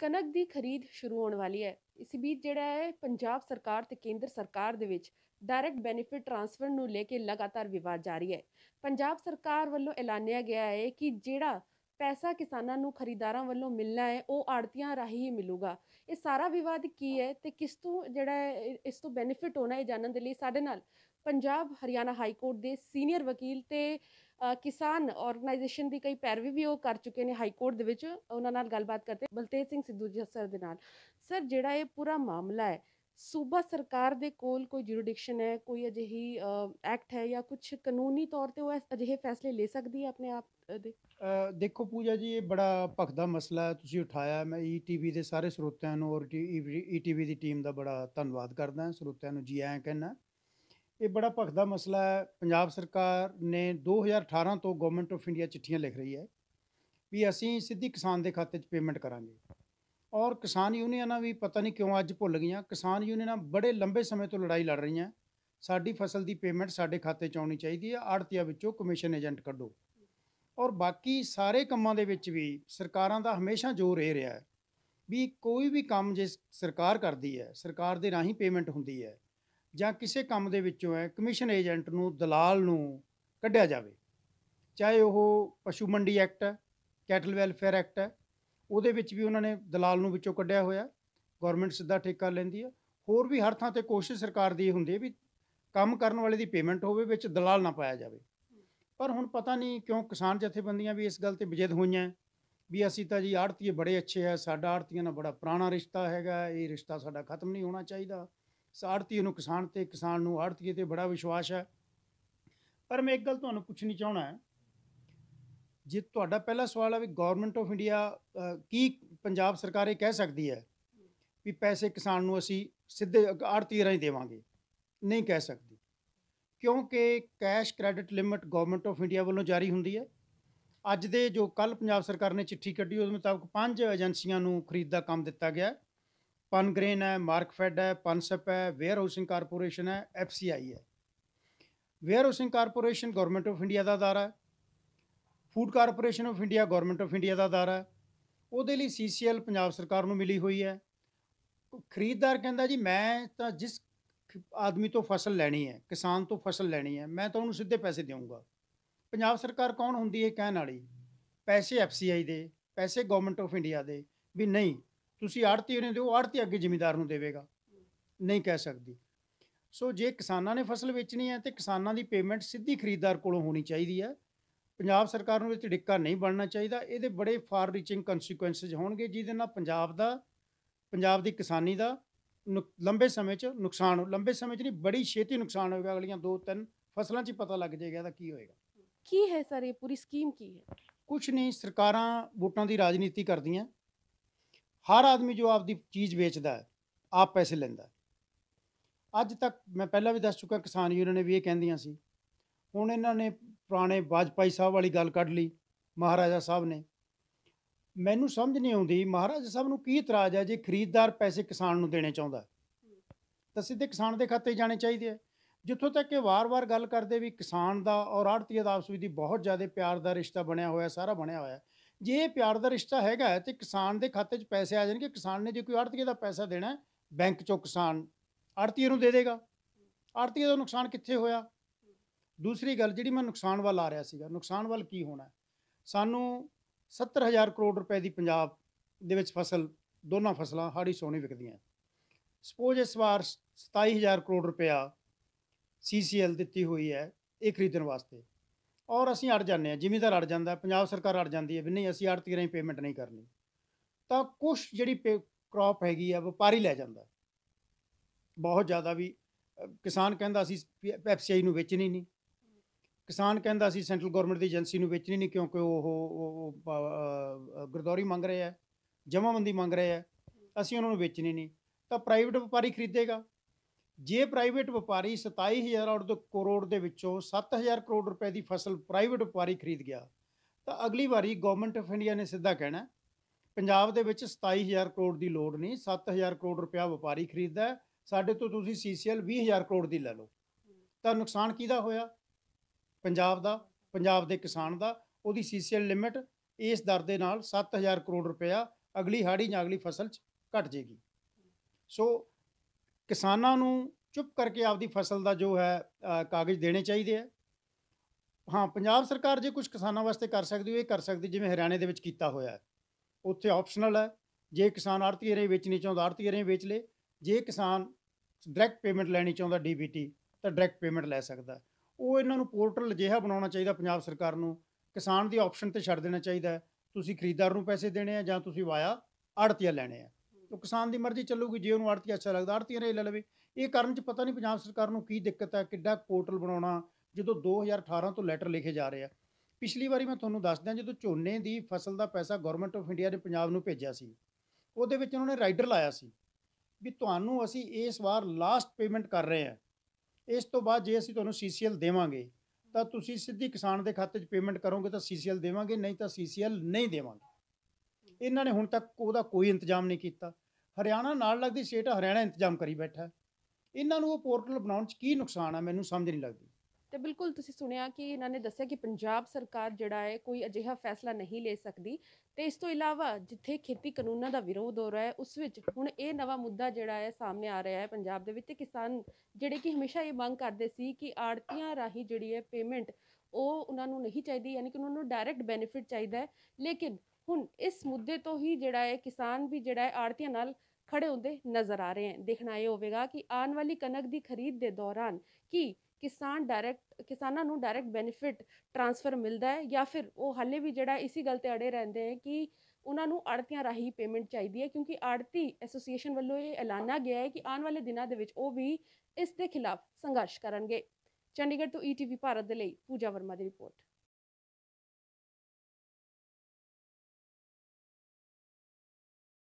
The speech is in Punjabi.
ਕਣਕ ਦੀ ਖਰੀਦ ਸ਼ੁਰੂ ਹੋਣ ਵਾਲੀ ਹੈ ਇਸ ਵਿੱਚ ਜਿਹੜਾ ਹੈ ਪੰਜਾਬ ਸਰਕਾਰ ਤੇ ਕੇਂਦਰ ਸਰਕਾਰ ਦੇ ਵਿੱਚ ਡਾਇਰੈਕਟ ਬੈਨੀਫਿਟ ਟ੍ਰਾਂਸਫਰ ਨੂੰ ਲੈ ਕੇ ਲਗਾਤਾਰ ਵਿਵਾਦ ਜਾਰੀ ਹੈ ਪੰਜਾਬ ਸਰਕਾਰ ਵੱਲੋਂ ਐਲਾਨਿਆ ਗਿਆ ਹੈ ਕਿ ਜਿਹੜਾ ਪੈਸਾ ਕਿਸਾਨਾਂ ਨੂੰ ਖਰੀਦਾਰਾਂ ਵੱਲੋਂ ਮਿਲਣਾ ਹੈ ਉਹ ਆੜਤੀਆਂ ਰਾਹੀਂ ਹੀ ਮਿਲੂਗਾ ਇਹ ਸਾਰਾ ਵਿਵਾਦ ਕੀ ਹੈ ਤੇ ਕਿਸ ਤੋਂ ਜਿਹੜਾ ਇਸ ਤੋਂ ਬੈਨੀਫਿਟ ਹੋਣਾ ਇਹ ਜਾਣਨ ਦੇ ਲਈ ਸਾਡੇ ਨਾਲ ਪੰਜਾਬ ਹਰਿਆਣਾ ਹਾਈ ਕੋਰਟ ਦੇ ਸੀਨੀਅਰ ਵਕੀਲ ਤੇ ਕਿਸਾਨ ਆਰਗੇਨਾਈਜੇਸ਼ਨ ਦੀ ਕਈ ਪੈਰਵੀ ਵੀ ਉਹ ਕਰ ਚੁੱਕੇ ਨੇ ਹਾਈ ਕੋਰਟ ਦੇ ਵਿੱਚ ਉਹਨਾਂ ਨਾਲ ਗੱਲਬਾਤ ਕਰਦੇ ਬਲਤੇਜ ਸਿੰਘ ਸਿੱਧੂ ਜੀ ਸਰ ਦੇ ਨਾਲ ਸਰ ਜਿਹੜਾ ਇਹ ਪੂਰਾ ਮਾਮਲਾ ਹੈ ਸੂਬਾ ਸਰਕਾਰ ਦੇ ਕੋਲ ਕੋਈ ਜੁਰਿਡਿਕਸ਼ਨ ਹੈ ਕੋਈ ਅਜਿਹੀ ਐਕਟ ਹੈ ਜਾਂ ਕੁਝ ਕਾਨੂੰਨੀ ਤੌਰ ਤੇ ਉਹ ਅਜਿਹੇ ਫੈਸਲੇ ਲੈ ਸਕਦੀ ਹੈ ਆਪਣੇ ਆਪ ਦੇ ਦੇਖੋ ਪੂਜਾ ਜੀ ਇਹ ਬੜਾ ਭਖਦਾ ਮਸਲਾ ਹੈ ਤੁਸੀਂ ਉਠਾਇਆ ਮੈਂ ਈਟੀਵੀ e ਦੇ ਸਾਰੇ ਸਰੋਤਿਆਂ ਨੂੰ ਔਰ ਈਟੀਵੀ e e ਦੀ ਟੀਮ ਦਾ ਬੜਾ ਧੰਨਵਾਦ ਕਰਦਾ ਹਾਂ ਸਰੋਤਿਆਂ ਨੂੰ ਜੀ ਐਂ ਕਹਿਣਾ ਇਹ ਬੜਾ ਭਖਦਾ ਮਸਲਾ ਹੈ ਪੰਜਾਬ ਸਰਕਾਰ ਨੇ 2018 ਤੋਂ ਗਵਰਨਮੈਂਟ ਆਫ ਇੰਡੀਆ ਚਿੱਠੀਆਂ ਲਿਖ ਰਹੀ ਹੈ ਵੀ ਅਸੀਂ ਸਿੱਧੀ ਕਿਸਾਨ ਦੇ ਖਾਤੇ 'ਚ ਪੇਮੈਂਟ ਕਰਾਂਗੇ ਔਰ ਕਿਸਾਨ ਯੂਨੀਅਨਾਂ ਵੀ ਪਤਾ ਨਹੀਂ ਕਿਉਂ ਅੱਜ ਭੁੱਲ ਗਈਆਂ ਕਿਸਾਨ ਯੂਨੀਅਨਾਂ ਬੜੇ ਲੰਬੇ ਸਮੇਂ ਤੋਂ ਲੜਾਈ ਲੜ ਰਹੀਆਂ ਸਾਡੀ ਫਸਲ ਦੀ ਪੇਮੈਂਟ ਸਾਡੇ ਖਾਤੇ 'ਚ ਆਉਣੀ ਚਾਹੀਦੀ ਹੈ ਆੜਤੀਆ ਵਿੱਚੋਂ ਕਮਿਸ਼ਨ ਏਜੰਟ ਕੱਢੋ ਔਰ ਬਾਕੀ ਸਾਰੇ ਕੰਮਾਂ ਦੇ ਵਿੱਚ ਵੀ ਸਰਕਾਰਾਂ ਦਾ ਹਮੇਸ਼ਾ ਜ਼ੋਰ ਇਹ ਰਿਹਾ ਹੈ ਵੀ ਕੋਈ ਵੀ ਕੰਮ ਜੇ ਸਰਕਾਰ ਕਰਦੀ ਹੈ ਸਰਕਾਰ ਦੇ ਰਾਹੀਂ ਪੇਮੈਂਟ ਹੁੰਦੀ ਹੈ ਜਾਂ ਕਿਸੇ ਕੰਮ ਦੇ ਵਿੱਚੋਂ ਹੈ ਕਮਿਸ਼ਨ ਏਜੰਟ ਨੂੰ ਦਲਾਲ ਨੂੰ ਕੱਢਿਆ ਜਾਵੇ ਚਾਹੇ ਉਹ ਪਸ਼ੂ ਮੰਡੀ ਐਕਟ ਹੈ ਕੈਟਲ ਵੈਲਫੇਅਰ ਐਕਟ ਹੈ ਉਹਦੇ ਵਿੱਚ ਵੀ ਉਹਨਾਂ ਨੇ ਦਲਾਲ ਨੂੰ ਵਿੱਚੋਂ ਕੱਢਿਆ ਹੋਇਆ ਗਵਰਨਮੈਂਟ ਸਿੱਧਾ ਠੇਕਾ ਲੈਂਦੀ ਹੈ ਹੋਰ ਵੀ ਹਰ ਥਾਂ ਤੇ ਕੋਸ਼ਿਸ਼ ਸਰਕਾਰ ਦੀ ਹੁੰਦੀ ਹੈ ਵੀ ਕੰਮ ਕਰਨ ਵਾਲੇ ਦੀ ਪੇਮੈਂਟ ਹੋਵੇ ਵਿੱਚ ਦਲਾਲ ਨਾ ਪਾਇਆ ਜਾਵੇ ਪਰ ਹੁਣ ਪਤਾ ਨਹੀਂ ਕਿਉਂ ਕਿਸਾਨ ਜਥੇਬੰਦੀਆਂ ਵੀ ਇਸ ਗੱਲ ਤੇ ਵਿਜੇਦ ਹੋਈਆਂ ਵੀ ਅਸੀਂ ਤਾਂ ਜੀ ਆੜਤੀਏ ਬੜੇ ਅੱਛੇ ਆ ਸਾਡਾ ਆੜਤੀਆਂ ਨਾਲ ਬੜਾ ਪੁਰਾਣਾ ਰਿਸ਼ਤਾ ਹੈਗਾ ਇਹ ਰਿਸ਼ਤਾ ਸਾਡਾ ਖਤਮ ਨਹੀਂ ਹੋਣਾ ਚਾਹੀਦਾ ਸੋ ਨੂੰ ਕਿਸਾਨ ਤੇ ਕਿਸਾਨ ਨੂੰ ਆੜਤੀਏ ਤੇ ਬੜਾ ਵਿਸ਼ਵਾਸ ਹੈ ਪਰ ਮੈਂ ਇੱਕ ਗੱਲ ਤੁਹਾਨੂੰ ਪੁੱਛਣੀ ਚਾਹਣਾ ਹੈ ਜੇ ਤੁਹਾਡਾ ਪਹਿਲਾ ਸਵਾਲ ਹੈ ਵੀ ਗਵਰਨਮੈਂਟ ਆਫ ਇੰਡੀਆ ਕੀ ਪੰਜਾਬ ਸਰਕਾਰ ਇਹ ਕਹਿ ਸਕਦੀ ਹੈ ਵੀ ਪੈਸੇ ਕਿਸਾਨ ਨੂੰ ਅਸੀਂ ਸਿੱਧੇ ਆੜਤੀਏ ਰਾਹੀਂ ਦੇਵਾਂਗੇ ਨਹੀਂ ਕਹਿ ਸਕਦੀ ਕਿਉਂਕਿ cash credit limit government of India ਵੱਲੋਂ ਜਾਰੀ ਹੁੰਦੀ ਹੈ ਅੱਜ ਦੇ ਜੋ ਕੱਲ ਪੰਜਾਬ ਸਰਕਾਰ ਨੇ ਚਿੱਠੀ ਕੱਢੀ ਉਸ ਮੁਤਾਬਕ ਪੰਜ ਏਜੰਸੀਆਂ ਨੂੰ ਖਰੀਦ ਦਾ ਕੰਮ ਦਿੱਤਾ ਗਿਆ ਪਨਗ੍ਰੇਨ ਹੈ ਮਾਰਕਫੈਡ ਹੈ ਪਨਸਪ ਹੈ ਵੇਅਰ ਹਾਊਸਿੰਗ ਕਾਰਪੋਰੇਸ਼ਨ ਹੈ ਐਫਸੀਆਈ ਹੈ warehousing corporation government of India ਦਾ ਅਦਾਰਾ ਹੈ food corporation of India government of India ਦਾ ਅਦਾਰਾ ਹੈ ਉਹਦੇ ਲਈ ਸੀਸੀਐਲ ਪੰਜਾਬ ਸਰਕਾਰ ਨੂੰ ਮਿਲੀ ਹੋਈ ਹੈ ਖਰੀਦਦਾਰ ਕਹਿੰਦਾ ਜੀ ਮੈਂ ਤਾਂ ਜਿਸ ਆਦਮੀ ਤੋਂ ਫਸਲ ਲੈਣੀ ਹੈ ਕਿਸਾਨ ਤੋਂ ਫਸਲ ਲੈਣੀ ਹੈ ਮੈਂ ਤਾਂ ਉਹਨੂੰ ਸਿੱਧੇ ਪੈਸੇ ਦੇਵਾਂਗਾ ਪੰਜਾਬ ਸਰਕਾਰ ਕੌਣ ਹੁੰਦੀ ਹੈ ਕਹਿਣ ਵਾਲੀ ਪੈਸੇ ਐਫਸੀਆਈ ਦੇ ਪੈਸੇ ਗਵਰਨਮੈਂਟ ਆਫ ਇੰਡੀਆ ਦੇ ਵੀ ਨਹੀਂ ਤੁਸੀਂ ਆੜਤੀ ਨੂੰ ਦਿਓ ਆੜਤੀ ਅੱਗੇ ਜ਼ਿਮੀਦਾਰ ਨੂੰ ਦੇਵੇਗਾ ਨਹੀਂ ਕਹਿ ਸਕਦੀ ਸੋ ਜੇ ਕਿਸਾਨਾਂ ਨੇ ਫਸਲ ਵੇਚਣੀ ਹੈ ਤੇ ਕਿਸਾਨਾਂ ਦੀ ਪੇਮੈਂਟ ਸਿੱਧੀ ਖਰੀਦਦਾਰ ਕੋਲੋਂ ਹੋਣੀ ਚਾਹੀਦੀ ਹੈ ਪੰਜਾਬ ਸਰਕਾਰ ਨੂੰ ਵਿੱਚ ਡਿੱਕਾ ਨਹੀਂ ਬਣਨਾ ਚਾਹੀਦਾ ਇਹਦੇ ਬੜੇ ਫਾਰ ਰੀਚਿੰਗ ਕਨਸੀਕੁਐਂਸਸ ਹੋਣਗੇ ਜਿਹਦੇ ਨਾਲ ਪੰਜਾਬ ਦਾ ਪੰਜਾਬ ਦੀ ਕਿਸਾਨੀ ਦਾ ਲੰਬੇ ਸਮੇਂ 'ਚ ਨੁਕਸਾਨ ਲੰਬੇ ਸਮੇਂ 'ਚ ਨਹੀਂ ਬੜੀ ਛੇਤੀ ਨੁਕਸਾਨ ਹੋਏਗਾ ਅਗਲੀਆਂ 2-3 ਫਸਲਾਂ 'ਚ ਪਤਾ ਲੱਗ ਜਾਏਗਾ ਤਾਂ ਕੀ ਹੋਏਗਾ ਕੀ ਹੈ ਸਰ ਇਹ ਪੂਰੀ ਸਕੀਮ ਕੀ ਹੈ ਕੁਝ ਨਹੀਂ ਸਰਕਾਰਾਂ ਵੋਟਾਂ ਦੀ ਰਾਜਨੀਤੀ ਕਰਦੀਆਂ ਹਰ ਆਦਮੀ ਜੋ ਆਪਦੀ ਚੀਜ਼ ਵੇਚਦਾ ਹੈ ਆਪ ਪੈਸੇ ਲੈਂਦਾ ਅੱਜ ਤੱਕ ਮੈਂ ਪਹਿਲਾਂ ਵੀ ਦੱਸ ਚੁੱਕਾ ਕਿਸਾਨ ਯੂਨੀਅਨ ਵੀ ਇਹ ਕਹਿੰਦੀਆਂ ਸੀ ਹੁਣ ਇਹਨਾਂ ਨੇ ਪੁਰਾਣੇ ਵਾਜਪਾਈ ਸਾਹਿਬ ਵਾਲੀ ਗੱਲ ਕੱਢ ਲਈ ਮਹਾਰਾਜਾ ਸਾਹਿਬ ਨੇ ਮੈਨੂੰ ਸਮਝ ਨਹੀਂ ਆਉਂਦੀ ਮਹਾਰਾਜਾ ਸਾਹਿਬ ਨੂੰ ਕੀ ਇਤਰਾਜ਼ ਹੈ ਜੇ ਖਰੀਦਦਾਰ ਪੈਸੇ ਕਿਸਾਨ ਨੂੰ ਦੇਣੇ ਚਾਹੁੰਦਾ ਤਾਂ ਸਿੱਧੇ ਕਿਸਾਨ ਦੇ ਖਾਤੇ ਜਾਣੇ ਚਾਹੀਦੇ ਆ ਜਿੱਥੋਂ ਤੱਕ ਇਹ ਵਾਰ-ਵਾਰ ਗੱਲ ਕਰਦੇ ਵੀ ਕਿਸਾਨ ਦਾ ਔਰ ਆੜਤੀ ਦਾ ਆਪਸ ਵਿੱਚ ਬਹੁਤ ਜ਼ਿਆਦਾ ਪਿਆਰ ਦਾ ਰਿਸ਼ਤਾ ਬਣਿਆ ਹੋਇਆ ਸਾਰਾ ਬਣਿਆ ਹੋਇਆ ਜੇ ਪਿਆਰ ਦਾ ਰਿਸ਼ਤਾ ਹੈਗਾ ਤੇ ਕਿਸਾਨ ਦੇ ਖਾਤੇ 'ਚ ਪੈਸੇ ਆ ਜਾਣਗੇ ਕਿਸਾਨ ਨੇ ਜੇ ਕੋਈ ਆੜਤੀਏ ਦਾ ਪੈਸਾ ਦੇਣਾ ਬੈਂਕ 'ਚੋਂ ਕਿਸਾਨ ਆੜਤੀਏ ਨੂੰ ਦੇ ਦੇਗਾ ਆੜਤੀਏ ਦਾ ਨੁਕਸਾਨ ਕਿੱਥੇ ਹੋਇਆ ਦੂਸਰੀ ਗੱਲ ਜਿਹੜੀ ਮੈਂ ਨੁਕਸਾਨ ਵੱਲ ਆ ਰਿਹਾ ਸੀਗਾ ਨੁਕਸਾਨ ਵੱਲ ਕੀ ਹੋਣਾ ਸਾਨੂੰ 70000 ਕਰੋੜ ਰੁਪਏ ਦੀ ਪੰਜਾਬ ਦੇ ਵਿੱਚ ਫਸਲ ਦੋਨਾਂ ਫਸਲਾਂ ਹਾੜੀ ਸੋਣੀ ਵਿਕਦੀਆਂ ਸਪੋਜ਼ ਇਸ ਵਾਰ 27000 ਕਰੋੜ ਰੁਪਇਆ ਸੀਸੀਐਲ ਦਿੱਤੀ ਹੋਈ ਹੈ ਇਹ ਖਰੀਦਣ ਵਾਸਤੇ ਔਰ ਅਸੀਂ ਅੜ ਜਾਂਦੇ ਆ ਜ਼ਿਮੀਂਦਾਰ ਅੜ ਜਾਂਦਾ ਪੰਜਾਬ ਸਰਕਾਰ ਅੜ ਜਾਂਦੀ ਹੈ ਵੀ ਨਹੀਂ ਅਸੀਂ ਆੜਤੀ ਰਾਹੀਂ ਪੇਮੈਂਟ ਨਹੀਂ ਕਰਨੀ ਤਾਂ ਕੁਝ ਜਿਹੜੀ ਕ੍ਰੌਪ ਹੈਗੀ ਆ ਵਪਾਰੀ ਲੈ ਜਾਂਦਾ ਬਹੁਤ ਜ਼ਿਆਦਾ ਵੀ ਕਿਸਾਨ ਕਹਿੰਦਾ ਅਸੀਂ ਪੈਪਸੀਆਈ ਨੂੰ ਵੇਚਣੀ ਨਹੀਂ ਕਿਸਾਨ ਕਹਿੰਦਾ ਅਸੀਂ ਸੈਂਟਰਲ ਗਵਰਨਮੈਂਟ ਦੀ ਏਜੰਸੀ ਨੂੰ ਵੇਚਣੀ ਨਹੀਂ ਕਿਉਂਕਿ ਉਹ ਗਰਦੌਰੀ ਮੰਗ ਰਹੇ ਆ ਜਮਾਬੰਦੀ ਮੰਗ ਰਹੇ ਆ ਅਸੀਂ ਉਹਨਾਂ ਨੂੰ ਵੇਚਣੀ ਨਹੀਂ ਤਾਂ ਪ੍ਰਾਈਵੇਟ ਵਪਾਰੀ ਖਰੀਦੇਗਾ ਜੇ ਪ੍ਰਾਈਵੇਟ ਵਪਾਰੀ 27000 ਕਰੋੜ ਦੇ ਵਿੱਚੋਂ 7000 ਕਰੋੜ ਰੁਪਏ ਦੀ ਫਸਲ ਪ੍ਰਾਈਵੇਟ ਵਪਾਰੀ ਖਰੀਦ ਗਿਆ ਤਾਂ ਅਗਲੀ ਵਾਰੀ ਗਵਰਨਮੈਂਟ ਆਫ ਇੰਡੀਆ ਨੇ ਸਿੱਧਾ ਕਹਿਣਾ ਪੰਜਾਬ ਦੇ ਵਿੱਚ 27000 ਕਰੋੜ ਦੀ ਲੋੜ ਨਹੀਂ 7000 ਕਰੋੜ ਰੁਪਏ ਵਪਾਰੀ ਖਰੀਦਦਾ ਸਾਡੇ ਤੋਂ ਤੁਸੀਂ ਸੀਸੀਐਲ 20000 ਕਰੋੜ ਦੀ ਲੈ ਲਓ ਤਾਂ ਨੁਕਸਾਨ ਕਿਹਦਾ ਹੋਇਆ ਪੰਜਾਬ ਦਾ ਪੰਜਾਬ ਦੇ ਕਿਸਾਨ ਦਾ ਉਹਦੀ ਸੀਸੀਐਲ ਲਿਮਿਟ ਇਸ ਦਰ ਦੇ ਨਾਲ 7000 ਕਰੋੜ ਰੁਪਏ ਅਗਲੀ ਹਾੜੀ ਜਾਂ ਅਗਲੀ ਫਸਲ 'ਚ ਘਟ ਜੇਗੀ ਸੋ ਕਿਸਾਨਾਂ ਨੂੰ ਚੁੱਪ ਕਰਕੇ ਆਪਦੀ ਫਸਲ ਦਾ ਜੋ ਹੈ ਕਾਗਜ਼ ਦੇਣੇ ਚਾਹੀਦੇ ਆ ਹਾਂ ਪੰਜਾਬ ਸਰਕਾਰ ਜੇ ਕੁਝ ਕਿਸਾਨਾਂ ਵਾਸਤੇ ਕਰ ਸਕਦੀ ਹੋ ਇਹ ਕਰ ਸਕਦੀ ਜਿਵੇਂ ਹਰਿਆਣੇ ਦੇ ਵਿੱਚ ਕੀਤਾ ਹੋਇਆ ਹੈ ਉੱਥੇ ਆਪਸ਼ਨਲ ਹੈ ਜੇ ਕਿਸਾਨ ਆਰਤੀ ਰੇ ਵੇਚਣੀ ਚਾਹੁੰਦਾ ਆਰਤੀ ਰੇ ਵੇਚ ਲੇ ਜੇ ਕਿਸਾਨ ਡਾਇਰੈਕਟ ਪੇਮੈਂਟ ਲੈਣੀ ਚਾਹੁੰਦਾ ਡੀਬੀਟੀ ਤਾਂ ਡਾਇਰੈਕਟ ਪੇਮੈਂਟ ਲੈ ਸਕਦਾ ਉਹ ਇਹਨਾਂ ਨੂੰ ਪੋਰਟਲ ਜਿਹਾ ਬਣਾਉਣਾ ਚਾਹੀਦਾ ਪੰਜਾਬ ਸਰਕਾਰ ਨੂੰ ਕਿਸਾਨ ਦੀ ਆਪਸ਼ਨ ਤੇ ਛੱਡ ਦੇਣਾ ਚਾਹੀਦਾ ਤੁਸੀਂ ਖਰੀਦਦਾਰ ਨੂੰ ਪੈਸੇ ਦੇਣੇ ਆ ਜਾਂ ਤੁਸੀਂ ਵਾਇਆ ਆੜਤੀਆ ਲੈਣੇ ਆ ਉਹ ਕਿਸਾਨ ਦੀ ਮਰਜ਼ੀ ਚੱਲੂਗੀ ਜੇ ਉਹਨੂੰ ਆੜਤੀ ਅੱਛਾ ਲੱਗਦਾ ਆੜਤੀ ਰੇ ਲੈ ਲਵੇ ਇਹ ਕਰਨ ਚ ਪਤਾ ਨਹੀਂ ਪੰਜਾਬ ਸਰਕਾਰ ਨੂੰ ਕੀ ਦਿੱਕਤ ਹੈ ਕਿੱਡਾ ਪੋਰਟਲ ਬਣਾਉਣਾ ਜਦੋਂ 2018 ਤੋਂ ਲੈਟਰ ਲਿਖੇ ਜਾ ਰਹੇ ਆ ਪਿਛਲੀ ਵਾਰੀ ਮੈਂ ਤੁਹਾਨੂੰ ਦੱਸ ਦਿਆਂ ਜਦੋਂ ਝੋਨੇ ਦੀ ਫਸਲ ਦਾ ਪੈਸਾ ਗਵਰਨਮੈਂਟ ਆਫ ਇੰਡੀਆ ਨੇ ਪੰਜਾਬ ਨੂੰ ਭੇਜਿਆ ਸੀ ਉਹਦੇ ਵਿੱਚ ਉਹਨਾਂ ਨੇ ਰਾਈਡਰ ਲਾਇਆ ਸੀ ਵੀ ਤੁਹਾਨੂੰ ਅਸੀਂ ਇਸ ਵਾਰ ਲਾਸਟ ਪੇਮੈਂਟ ਕਰ ਰਹੇ ਆ ਇਸ ਤੋਂ ਬਾਅਦ ਜੇ ਅਸੀਂ ਤੁਹਾਨੂੰ ਸੀਸੀਐਲ ਦੇਵਾਂਗੇ ਤਾਂ ਤੁਸੀਂ ਸਿੱਧੀ ਕਿਸਾਨ ਦੇ ਖਾਤੇ 'ਚ ਪੇਮੈਂਟ ਕਰੋਗੇ ਤਾਂ ਸੀਸੀਐਲ ਦੇਵਾਂਗੇ ਨਹੀਂ ਤਾਂ ਸੀਸੀਐਲ ਨਹੀਂ ਦੇਵਾਂਗੇ ਇਹਨਾਂ ਨੇ ਹੁਣ ਤੱਕ ਉਹਦਾ ਕੋਈ ਇੰਤਜ਼ਾਮ ਨਹੀਂ ਕੀਤਾ ਹਰਿਆਣਾ ਨਾਲ ਲੱਗਦੀ ਸਟੇਟ ਹਰਿਆਣਾ ਇੰਤਜ਼ਾਮ ਕਰੀ ਬੈਠਾ ਇਹਨਾਂ ਨੂੰ ਉਹ ਪੋਰਟਲ ਬਣਾਉਣ 'ਚ ਕੀ ਨੁਕਸਾਨ ਆ ਮੈਨੂੰ ਸਮਝ ਨਹੀਂ ਲੱਗਦੀ ਤੇ ਬਿਲਕੁਲ ਤੁਸੀਂ ਸੁਣਿਆ ਕਿ ਇਹਨਾਂ ਨੇ ਦੱਸਿਆ ਕਿ ਪੰਜਾਬ ਸਰਕਾਰ ਜਿਹੜਾ ਹੈ ਕੋਈ ਅਜਿਹਾ ਫੈਸਲਾ ਨਹੀਂ ਲੈ ਸਕਦੀ ਤੇ ਇਸ ਤੋਂ ਇਲਾਵਾ ਜਿੱਥੇ ਖੇਤੀ ਕਾਨੂੰਨਾਂ ਦਾ ਵਿਰੋਧ ਹੋ ਰਿਹਾ ਹੈ ਉਸ ਵਿੱਚ ਹੁਣ ਇਹ ਨਵਾਂ ਮੁੱਦਾ ਜਿਹੜਾ ਹੈ ਸਾਹਮਣੇ ਆ ਰਿਹਾ ਹੈ ਪੰਜਾਬ ਦੇ ਵਿੱਚ ਤੇ ਕਿਸਾਨ ਜਿਹੜੇ ਕਿ ਹਮੇਸ਼ਾ ਇਹ ਮੰਗ ਕਰਦੇ ਸੀ ਕਿ ਆੜਤੀਆਂ ਰਾਹੀਂ ਜਿਹੜੀ ਹੈ ਪੇਮੈਂਟ ਉਹ ਉਹਨਾਂ ਨੂੰ ਨਹੀਂ ਚਾਹੀਦੀ ਯਾਨੀ ਕਿ ਉਹਨਾਂ ਨੂੰ ਡਾਇਰੈਕਟ ਬੈਨੀਫਿਟ ਚਾਹੀਦਾ ਹੈ ਲੇਕਿਨ ਹੁਣ ਇਸ ਮੁੱਦੇ ਤੋਂ ਹੀ ਜਿਹੜਾ ਹੈ ਕਿਸਾਨ ਵੀ ਜਿਹੜਾ ਹੈ ਆੜਤੀਆਂ ਨਾਲ ਖੜੇ ਹੁੰਦੇ ਨਜ਼ਰ ਆ ਰਹੇ ਹਨ ਦੇਖਣਾ ਇਹ ਹੋਵੇਗਾ ਕਿ ਆਉਣ ਵਾਲੀ ਕਣਕ ਦੀ ਖਰੀਦ ਦੇ ਦੌਰਾਨ ਕੀ ਕਿਸਾਨ ਡਾਇਰੈਕਟ ਕਿਸਾਨਾਂ ਨੂੰ ਡਾਇਰੈਕਟ ਬੈਨੀਫਿਟ ਟ੍ਰਾਂਸਫਰ ਮਿਲਦਾ ਹੈ ਜਾਂ ਫਿਰ ਉਹ ਹਾਲੇ ਵੀ ਜਿਹੜਾ ਇਸੇ ਗੱਲ ਤੇ ਅੜੇ ਰਹਿੰਦੇ ਹੈ ਕਿ ਉਹਨਾਂ ਨੂੰ ਆੜਤੀਆਂ ਰਾਹੀਂ ਪੇਮੈਂਟ ਚਾਹੀਦੀ ਹੈ ਕਿਉਂਕਿ ਆੜਤੀ ਐਸੋਸੀਏਸ਼ਨ ਵੱਲੋਂ ਇਹ ਐਲਾਨਾ ਗਿਆ ਹੈ ਕਿ ਆਉਣ ਵਾਲੇ ਦਿਨਾਂ ਦੇ ਵਿੱਚ ਉਹ ਵੀ ਇਸ ਦੇ ਖਿਲਾਫ ਸੰਘਰਸ਼ ਕਰਨਗੇ ਚੰਡੀਗੜ੍ਹ ਤੋਂ ਈਟੀਵੀ e ਭਾਰਤ ਦੇ ਲਈ ਪੂਜਾ ਵਰਮਾ ਦੀ ਰਿਪੋਰਟ